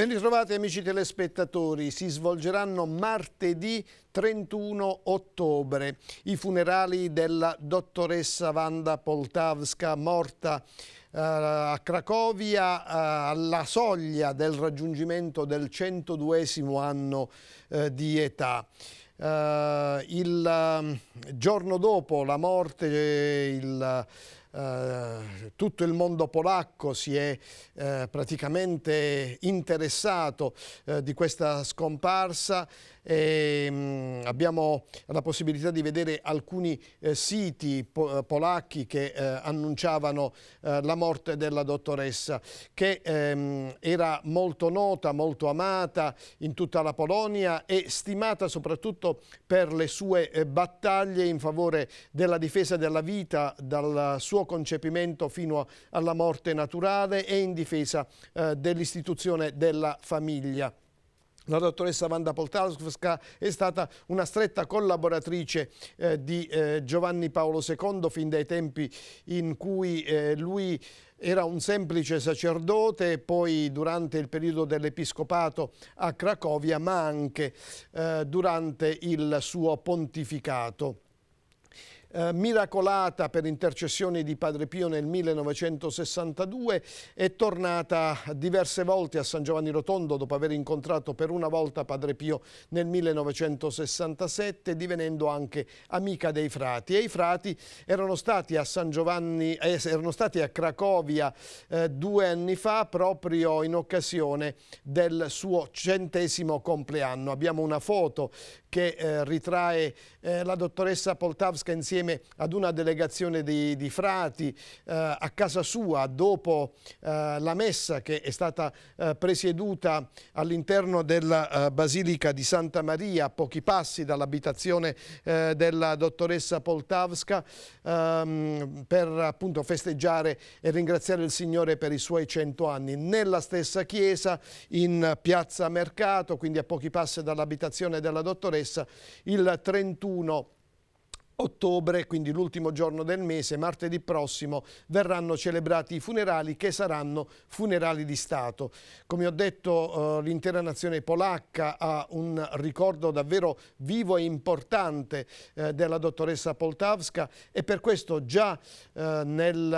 Ben ritrovati amici telespettatori, si svolgeranno martedì 31 ottobre i funerali della dottoressa Wanda Poltavska morta eh, a Cracovia eh, alla soglia del raggiungimento del 102 anno eh, di età. Eh, il mm, giorno dopo la morte, eh, il eh, tutto il mondo polacco si è eh, praticamente interessato eh, di questa scomparsa e, mh, mm, abbiamo la possibilità di vedere alcuni eh, siti po eh, polacchi che annunciavano la morte della dottoressa che ehm, era molto nota, molto amata in tutta la Polonia e stimata soprattutto per le sue battaglie in favore della difesa della vita dal suo suo concepimento fino alla morte naturale e in difesa eh, dell'istituzione della famiglia. La dottoressa Wanda Poltavska è stata una stretta collaboratrice eh, di eh, Giovanni Paolo II fin dai tempi in cui eh, lui era un semplice sacerdote, poi durante il periodo dell'episcopato a Cracovia, ma anche eh, durante il suo pontificato eh, miracolata per intercessione di Padre Pio nel 1962, è tornata diverse volte a San Giovanni Rotondo dopo aver incontrato per una volta Padre Pio nel 1967, divenendo anche amica dei frati. E i frati erano stati a San Giovanni, eh, erano stati a Cracovia eh, due anni fa proprio in occasione del suo centesimo compleanno. Abbiamo una foto che eh, ritrae eh, la dottoressa Poltavska insieme ad una delegazione di, di frati eh, a casa sua dopo eh, la messa che è stata eh, presieduta all'interno della eh, Basilica di Santa Maria a pochi passi dall'abitazione eh, della dottoressa Poltavska ehm, per appunto festeggiare e ringraziare il Signore per i suoi cento anni. Nella stessa chiesa in piazza Mercato, quindi a pochi passi dall'abitazione della dottoressa, il 31 nessuno ottobre, quindi l'ultimo giorno del mese, martedì prossimo, verranno celebrati i funerali che saranno funerali di Stato. Come ho detto, eh, l'intera nazione polacca ha un ricordo davvero vivo e importante eh, della dottoressa Poltavska e per questo già eh, nel,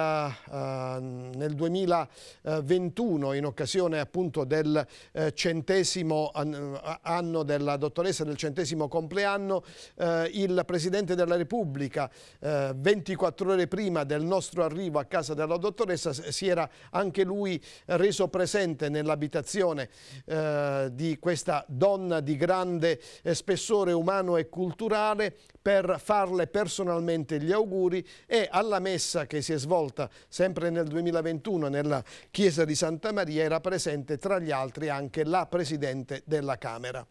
eh, nel, 2021, in occasione appunto del eh, centesimo anno della dottoressa, del centesimo compleanno, eh, il Presidente della Repubblica Repubblica, eh, 24 ore prima del nostro arrivo a casa della dottoressa, si era anche lui reso presente nell'abitazione eh, di questa donna di grande eh, spessore umano e culturale per farle personalmente gli auguri e alla messa che si è svolta sempre nel 2021 nella chiesa di Santa Maria era presente tra gli altri anche la Presidente della Camera.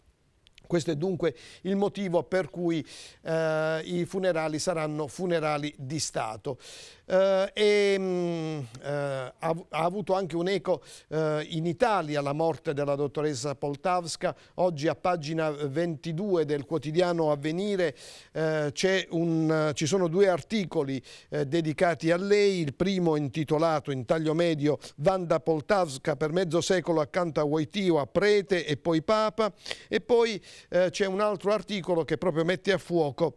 Questo è dunque il motivo per cui eh, i funerali saranno funerali di Stato eh, e mm, eh, ha, ha, avuto anche un eco eh, in Italia la morte della dottoressa Poltavska. Oggi a pagina 22 del quotidiano Avvenire eh, un, ci sono due articoli eh, dedicati a lei, il primo intitolato in taglio medio Vanda Poltavska per mezzo secolo accanto a Wojtyła, prete e poi papa e poi eh, c'è un altro articolo che proprio mette a fuoco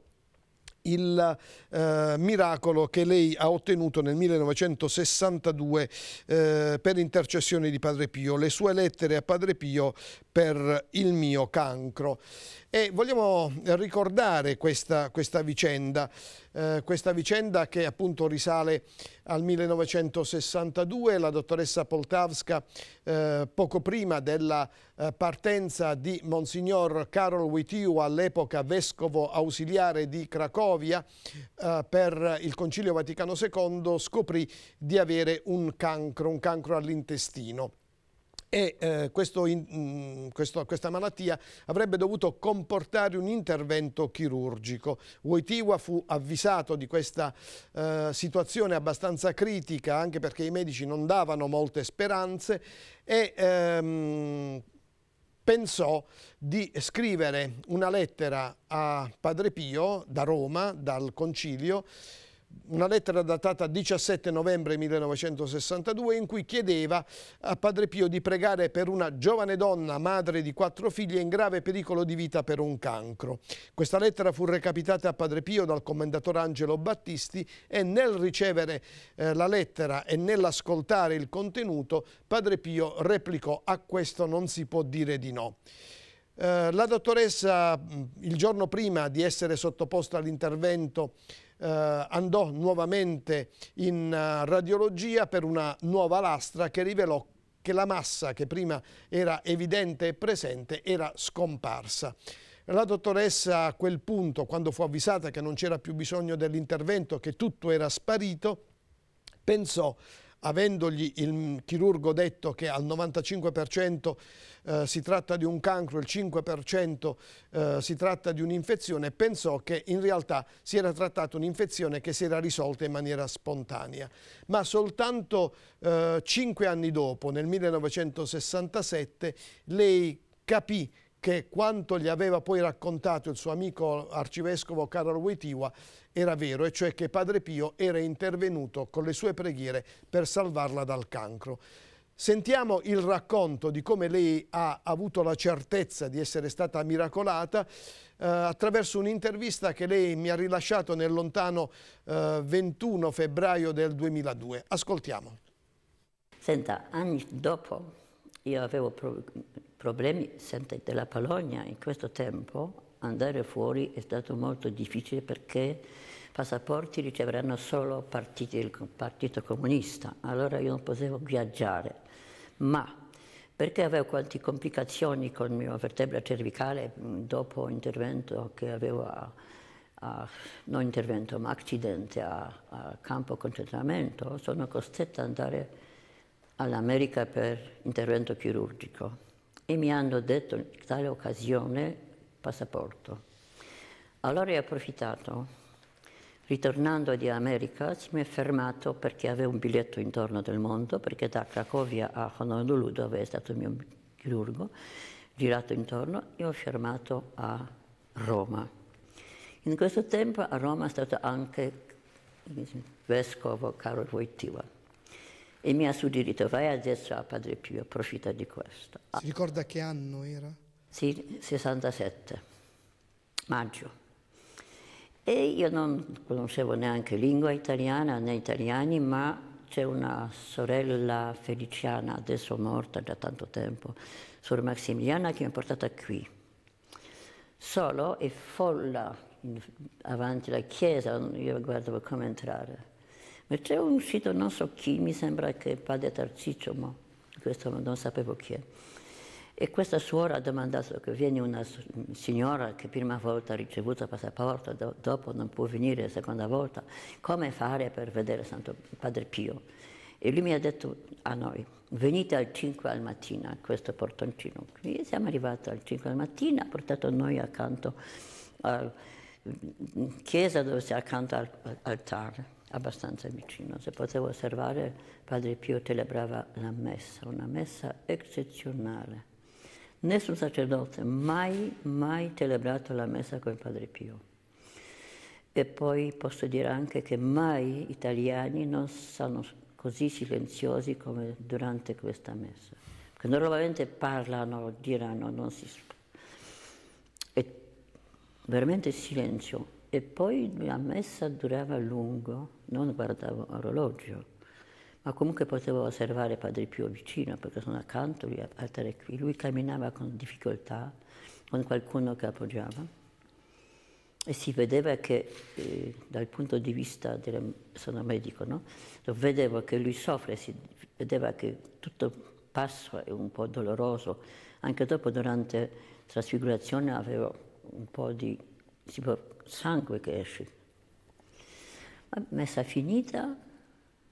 il eh, miracolo che lei ha ottenuto nel 1962 eh, per intercessione di Padre Pio, le sue lettere a Padre Pio per il mio cancro. E vogliamo ricordare questa, questa vicenda, eh, questa vicenda che appunto risale al 1962, la dottoressa Poltavska eh, poco prima della eh, partenza di Monsignor Karol Wojtyła, all'epoca vescovo ausiliare di Cracovia, eh, per il Concilio Vaticano II scoprì di avere un cancro, un cancro all'intestino e eh, questo in, mm, questo, questa malattia avrebbe dovuto comportare un intervento chirurgico. Wojtyła fu avvisato di questa eh, situazione abbastanza critica anche perché i medici non davano molte speranze e ehm, pensò di scrivere una lettera a Padre Pio da Roma, dal concilio, una lettera datata 17 novembre 1962 in cui chiedeva a Padre Pio di pregare per una giovane donna, madre di quattro figlie, in grave pericolo di vita per un cancro. Questa lettera fu recapitata a Padre Pio dal commendatore Angelo Battisti e nel ricevere eh, la lettera e nell'ascoltare il contenuto, Padre Pio replicò a questo non si può dire di no eh, la dottoressa mm, il giorno prima di essere sottoposta all'intervento eh, andò nuovamente in eh, radiologia per una nuova lastra che rivelò che la massa che prima era evidente e presente era scomparsa. La dottoressa a quel punto, quando fu avvisata che non c'era più bisogno dell'intervento, che tutto era sparito, pensò avendogli il chirurgo detto che al 95% eh, si tratta di un cancro, il 5% eh, si tratta di un'infezione, pensò che in realtà si era trattata un'infezione che si era risolta in maniera spontanea. Ma soltanto eh, cinque anni dopo, nel 1967, lei capì che quanto gli aveva poi raccontato il suo amico arcivescovo Carol Wojtyła era vero, e cioè che Padre Pio era intervenuto con le sue preghiere per salvarla dal cancro. Sentiamo il racconto di come lei ha avuto la certezza di essere stata miracolata eh, attraverso un'intervista che lei mi ha rilasciato nel lontano eh, 21 febbraio del 2002. Ascoltiamo. Senta, anni dopo io avevo problemi della Polonia in questo tempo andare fuori è stato molto difficile perché passaporti riceveranno solo partiti del Partito Comunista, allora io non potevo viaggiare, ma perché avevo quante complicazioni con la mia vertebra cervicale mm, dopo intervento che avevo a, a, non intervento ma accidente a, a campo concentramento, sono costretta ad andare all'America per intervento chirurgico e mi hanno detto in tale occasione passaporto. Allora ho approfittato. Ritornando di America si mi è fermato perché avevo un biglietto intorno del mondo, perché da Cracovia a Honolulu, dove è stato il mio chirurgo, girato intorno, e ho fermato a Roma. In questo tempo a Roma è stato anche il vescovo Carlo Wojtyła e mi ha suggerito vai adesso a Padre Pio, approfitta di questo. Ah. Si ricorda che anno era? Sì, 67, maggio. E io non conoscevo neanche lingua italiana né italiani, ma c'è una sorella feliciana, adesso morta da tanto tempo, Sor Maximiliana, che mi ha portata qui. Solo e folla avanti la chiesa, io guardavo come entrare e c'è uscito, non so chi, mi sembra che il padre Tarciccio, ma questo non sapevo chi è. E questa suora ha domandato che viene una signora che prima volta ha ricevuto il passaporto, do, dopo non può venire la seconda volta, come fare per vedere Santo Padre Pio? E lui mi ha detto a noi, venite al 5 al mattino a questo portoncino. E siamo arrivati al 5 al mattino, ha portato noi accanto alla mm, chiesa dove si è accanto all'altare abbastanza vicino. Se poteva osservare, Padre Pio celebrava la messa, una messa eccezionale. Nessun sacerdote mai, mai celebrato la messa con Padre Pio. E poi posso dire anche che mai italiani non sono così silenziosi come durante questa messa. Perché normalmente parlano, diranno, non si... È veramente silenzio e poi la messa durava a lungo, non guardavo l'orologio, ma comunque potevo osservare Padre Pio vicino perché sono accanto, lui, qui. lui camminava con difficoltà, con qualcuno che appoggiava e si vedeva che eh, dal punto di vista del, sono medico, no? vedevo che lui soffre, si vedeva che tutto passo è un po' doloroso, anche dopo durante la trasfigurazione avevo un po' di si sangue che esce. Ma messa finita,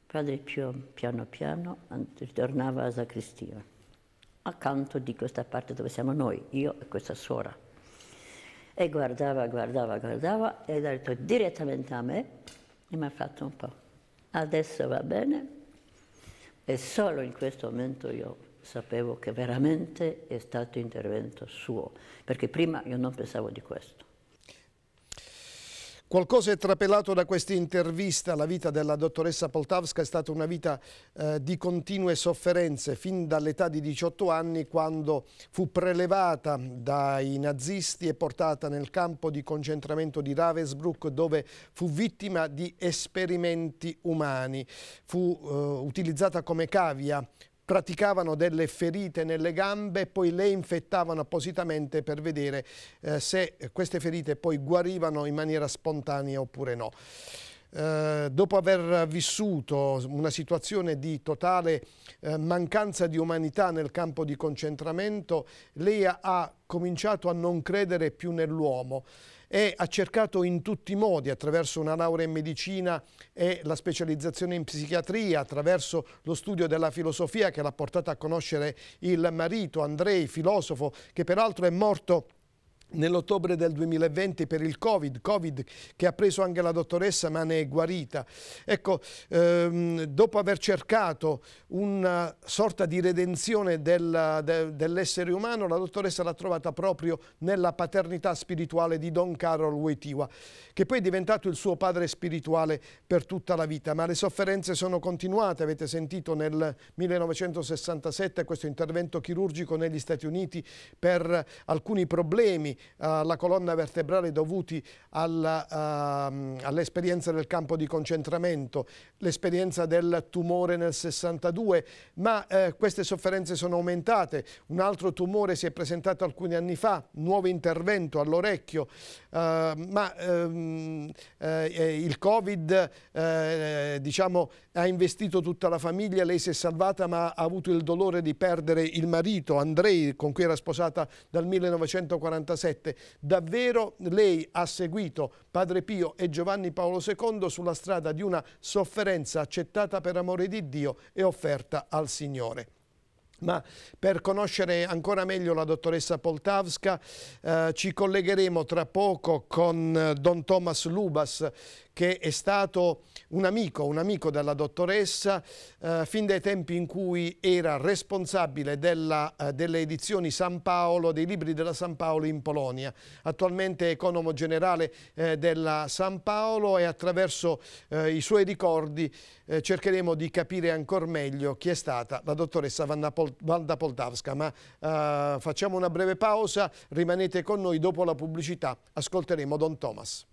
padre Pio piano piano ritornava alla sacristia, accanto di questa parte dove siamo noi, io e questa suora. E guardava, guardava, guardava e ha detto direttamente a me e mi ha fatto un po'. Adesso va bene. E solo in questo momento io sapevo che veramente è stato intervento suo, perché prima io non pensavo di questo. Qualcosa è trapelato da questa intervista, la vita della dottoressa Poltavska è stata una vita eh, di continue sofferenze fin dall'età di 18 anni quando fu prelevata dai nazisti e portata nel campo di concentramento di Ravensbrück dove fu vittima di esperimenti umani. Fu eh, utilizzata come cavia praticavano delle ferite nelle gambe e poi le infettavano appositamente per vedere eh, se queste ferite poi guarivano in maniera spontanea oppure no. Eh, dopo aver vissuto una situazione di totale eh, mancanza di umanità nel campo di concentramento, lei ha cominciato a non credere più nell'uomo e ha cercato in tutti i modi, attraverso una laurea in medicina e la specializzazione in psichiatria, attraverso lo studio della filosofia che l'ha portata a conoscere il marito Andrei, filosofo, che peraltro è morto nell'ottobre del 2020 per il Covid, Covid che ha preso anche la dottoressa ma ne è guarita. Ecco, ehm, dopo aver cercato una sorta di redenzione del, de, dell'essere umano, la dottoressa l'ha trovata proprio nella paternità spirituale di Don Carol Wojtyła, che poi è diventato il suo padre spirituale per tutta la vita, ma le sofferenze sono continuate, avete sentito nel 1967 questo intervento chirurgico negli Stati Uniti per alcuni problemi alla eh, colonna vertebrale dovuti ehm, all'esperienza del campo di concentramento, l'esperienza del tumore nel 62, ma eh, queste sofferenze sono aumentate. Un altro tumore si è presentato alcuni anni fa, nuovo intervento all'orecchio, eh, ma ehm, il Covid diciamo, ha investito tutta la famiglia, lei si è salvata ma ha avuto il dolore di perdere il marito Andrei con cui era sposata dal 1947 2017. Davvero lei ha seguito Padre Pio e Giovanni Paolo II sulla strada di una sofferenza accettata per amore di Dio e offerta al Signore ma per conoscere ancora meglio la dottoressa Poltavska eh, ci collegheremo tra poco con eh, Don Thomas Lubas che è stato un amico, un amico della dottoressa eh, fin dai tempi in cui era responsabile della, eh, delle edizioni San Paolo, dei libri della San Paolo in Polonia. Attualmente è economo generale eh, della San Paolo e attraverso eh, i suoi ricordi eh, cercheremo di capire ancora meglio chi è stata la dottoressa Vanna Poltavska. Valda Poltavska, ma eh, facciamo una breve pausa, rimanete con noi dopo la pubblicità, ascolteremo Don Thomas.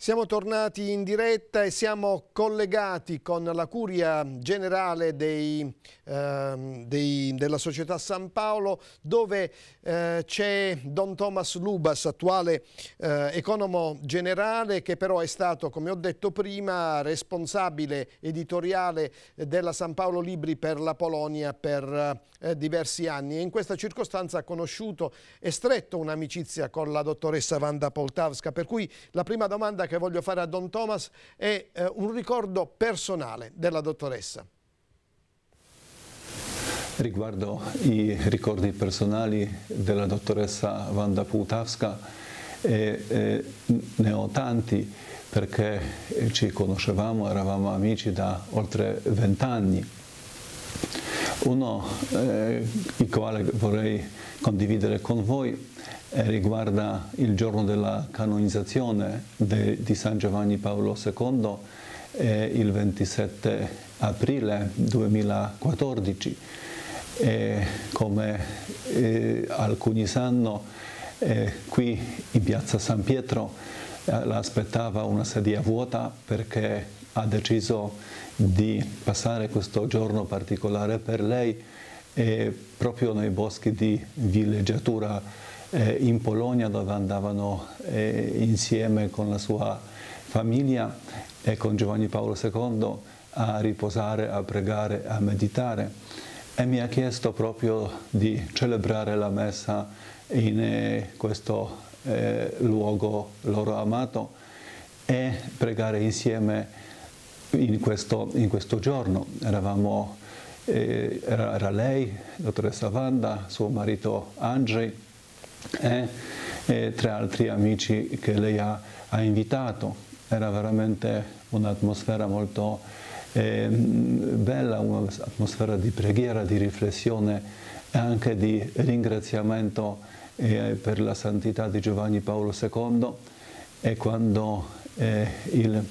Siamo tornati in diretta e siamo collegati con la curia generale dei, eh, dei, della società San Paolo dove eh, c'è Don Thomas Lubas, attuale eh, economo generale che però è stato, come ho detto prima, responsabile editoriale della San Paolo Libri per la Polonia per eh, diversi anni e in questa circostanza ha conosciuto e stretto un'amicizia con la dottoressa Wanda Poltavska per cui la prima domanda che voglio fare a Don Thomas è eh, un ricordo personale della dottoressa. Riguardo i ricordi personali della dottoressa Wanda Pułtawska, e, eh, e, eh, ne ho tanti perché ci conoscevamo, eravamo amici da oltre vent'anni uno, eh, il quale vorrei condividere con voi, eh, riguarda il giorno della canonizzazione de, di San Giovanni Paolo II, eh, il 27 aprile 2014. come eh, alcuni sanno, eh, qui in piazza San Pietro eh, l'aspettava una sedia vuota perché ha deciso di passare questo giorno particolare per lei eh, proprio nei boschi di villeggiatura eh, in Polonia dove andavano eh, insieme con la sua famiglia e con Giovanni Paolo II a riposare, a pregare, a meditare e mi ha chiesto proprio di celebrare la messa in eh, questo eh, luogo loro amato e pregare insieme in questo, in questo giorno. Eravamo, eh, era lei, dottoressa Wanda, suo marito Andrzej e, eh, e tre altri amici che lei ha, ha invitato. Era veramente un'atmosfera molto eh, bella, un'atmosfera di preghiera, di riflessione e anche di ringraziamento eh, per la santità di Giovanni Paolo II e quando eh, il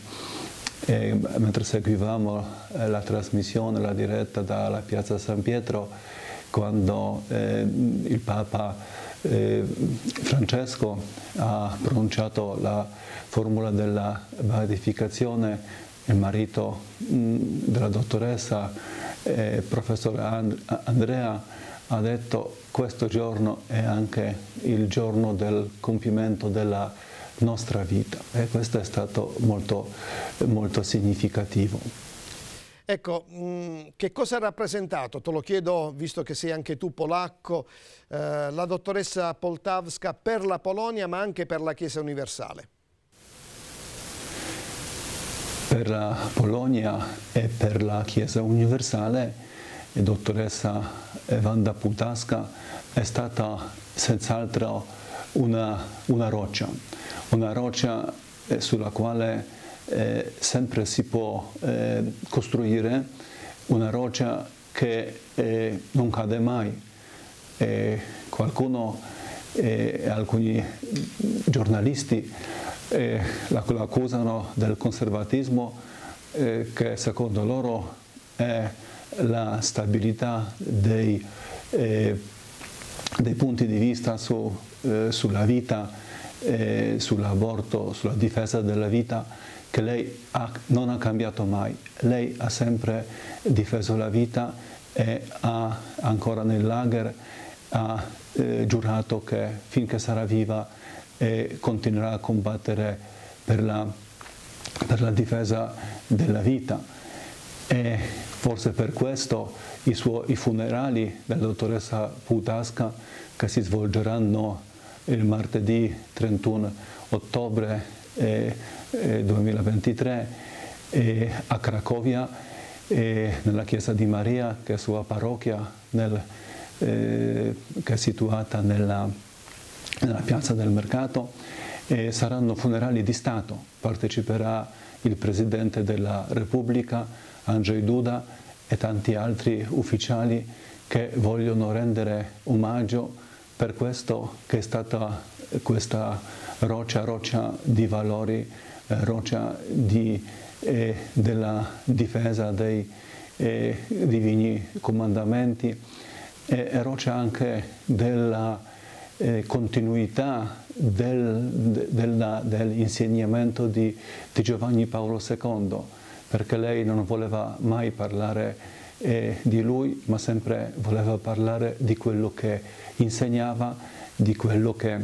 e mentre seguivamo eh, la trasmissione, la diretta dalla piazza San Pietro, quando eh, il Papa eh, Francesco ha pronunciato la formula della beatificazione, il marito mh, mm, della dottoressa, eh, professor And Andrea, ha detto questo giorno è anche il giorno del compimento della nostra vita e questo è stato molto, molto significativo. Ecco, mm, che cosa ha rappresentato? Te lo chiedo, visto che sei anche tu polacco, eh, la dottoressa Poltavska per la Polonia ma anche per la Chiesa Universale. Per la Polonia e per la Chiesa Universale, dottoressa Wanda Putaska è stata senz'altro una, una roccia, una roccia eh, sulla quale eh, sempre si può eh, costruire, una roccia che eh, non cade mai. Eh, qualcuno, eh, alcuni giornalisti la, la, accusano del conservatismo che secondo loro è la stabilità dei, dei punti di vista su eh, sulla vita, eh, sull'aborto, sulla difesa della vita, che lei ha, non ha cambiato mai. Lei ha sempre difeso la vita e ha ancora nel lager ha eh, giurato che finché sarà viva eh, continuerà a combattere per la, per la difesa della vita. E forse per questo i, suoi, i funerali della dottoressa Putasca che si svolgeranno il martedì 31 ottobre 2023 eh, eh, eh, a Cracovia nella chiesa di Maria che è sua parrocchia nel, che è situata nella, nella piazza del mercato saranno funerali di Stato, parteciperà il Presidente della Repubblica Andrzej Duda e tanti altri ufficiali che vogliono rendere omaggio per questo che è stata questa roccia, roccia di valori, eh, roccia di, eh, della difesa dei eh, divini comandamenti e eh, roccia anche della eh, continuità del, del, dell'insegnamento di, di Giovanni Paolo II, perché lei non voleva mai parlare di eh, di lui, ma sempre voleva parlare di quello che insegnava, di quello che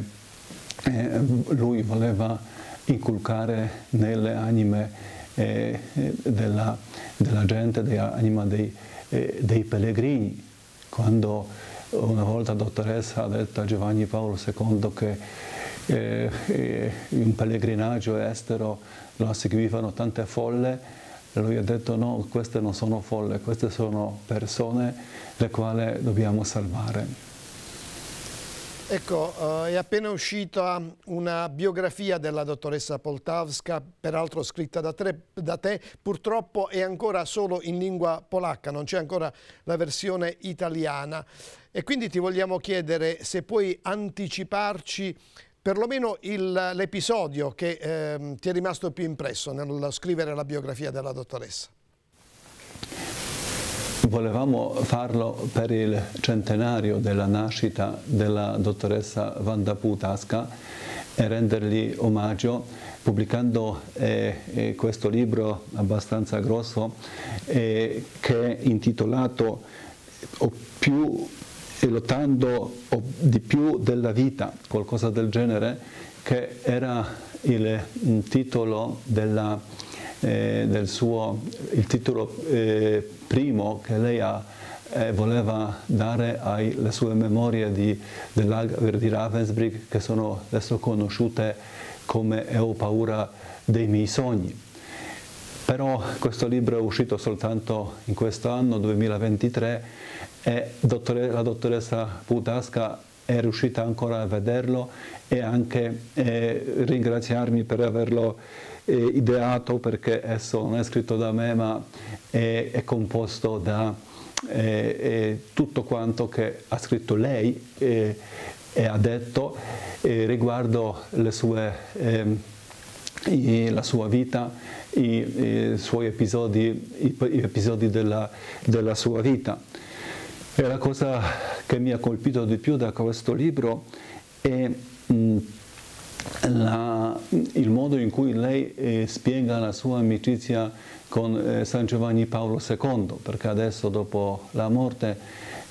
eh, lui voleva inculcare nelle anime eh, della, della, gente, dell'anima dei, eh, dei pellegrini. Quando una volta la dottoressa ha detto a Giovanni Paolo II che eh, in pellegrinaggio estero lo seguivano tante folle, e lui ha detto no, queste non sono folle, queste sono persone le quali dobbiamo salvare. Ecco, eh, è appena uscita una biografia della dottoressa Poltavska, peraltro scritta da, tre, da te, purtroppo è ancora solo in lingua polacca, non c'è ancora la versione italiana e quindi ti vogliamo chiedere se puoi anticiparci perlomeno l'episodio che eh, ti è rimasto più impresso nel scrivere la biografia della dottoressa? Volevamo farlo per il centenario della nascita della dottoressa Vanda Putasca e rendergli omaggio pubblicando eh, eh, questo libro abbastanza grosso eh, che è intitolato o più e lottando di più della vita, qualcosa del genere, che era il titolo, della, eh, del suo, il titolo eh, primo che lei ha, eh, voleva dare alle sue memorie di, di Ravensbrück, che sono adesso conosciute come Ho paura dei miei sogni però questo libro è uscito soltanto in questo anno 2023, e la dottoressa Putasca è riuscita ancora a vederlo e anche eh, ringraziarmi per averlo eh, ideato perché esso non è scritto da me ma è, è composto da eh, eh tutto quanto che ha scritto lei eh, e ha detto eh, riguardo le sue ehm, e la sua vita, i, i suoi episodi, gli episodi della, della sua vita. E la cosa che mi ha colpito di più da questo libro è mh, mm, la, il modo in cui lei eh, spiega la sua amicizia con eh, San Giovanni Paolo II, perché adesso dopo la morte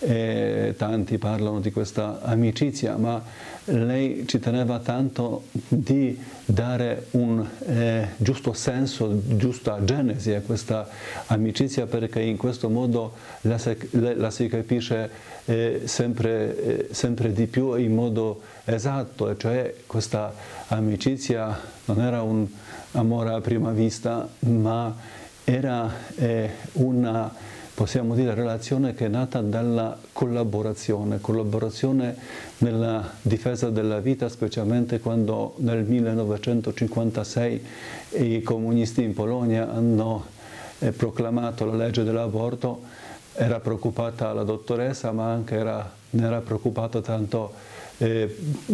eh, tanti parlano di questa amicizia, ma lei ci teneva tanto di dare un eh, giusto senso, giusta genesi a questa amicizia perché in questo modo la, la si capisce eh, sempre, eh, sempre di più in modo esatto, cioè questa amicizia non era un amore a prima vista, ma era eh, una possiamo dire relazione che è nata dalla collaborazione, collaborazione nella difesa della vita, specialmente quando nel 1956 i comunisti in Polonia hanno eh, proclamato la legge dell'aborto, era preoccupata la dottoressa ma anche era, ne era preoccupato tanto eh,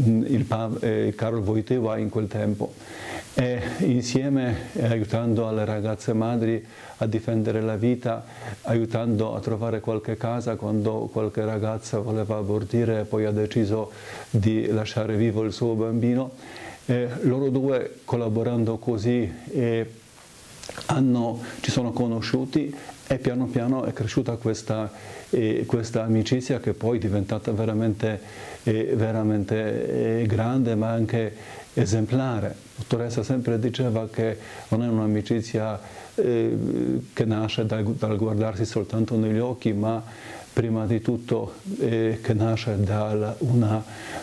mm, il, eh, Carlo Voitiva in quel tempo e insieme eh, aiutando le ragazze madri a difendere la vita, aiutando a trovare qualche casa quando qualche ragazza voleva abortire e poi ha deciso di lasciare vivo il suo bambino. E loro due collaborando così eh, hanno, ci sono conosciuti e piano piano è cresciuta questa, eh, questa amicizia che poi è diventata veramente veramente grande ma anche esemplare. Dottoressa sempre diceva che non è un'amicizia eh, che nasce dal, dal guardarsi soltanto negli occhi, ma prima di tutto eh, che nasce da una,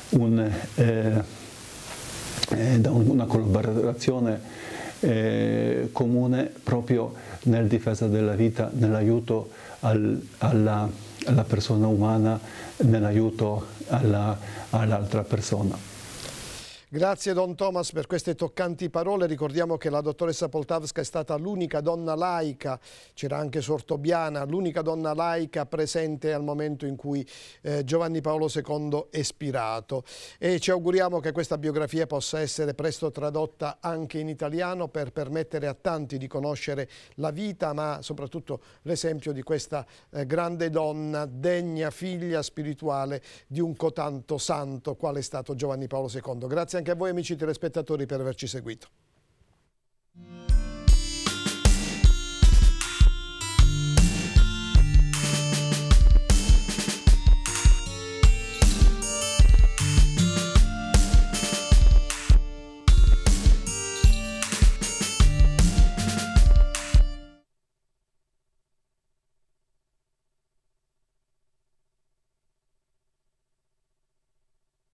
un, eh, eh da una collaborazione eh, comune proprio nel difesa della vita, nell'aiuto al, alla la persona umana nell'aiuto alla, all'altra persona. Grazie Don Thomas per queste toccanti parole. Ricordiamo che la dottoressa Poltavska è stata l'unica donna laica, c'era anche Sortobiana, l'unica donna laica presente al momento in cui eh, Giovanni Paolo II è spirato. E ci auguriamo che questa biografia possa essere presto tradotta anche in italiano per permettere a tanti di conoscere la vita, ma soprattutto l'esempio di questa eh, grande donna, degna figlia spirituale di un cotanto santo quale è stato Giovanni Paolo II. Grazie grazie anche a voi amici telespettatori per averci seguito.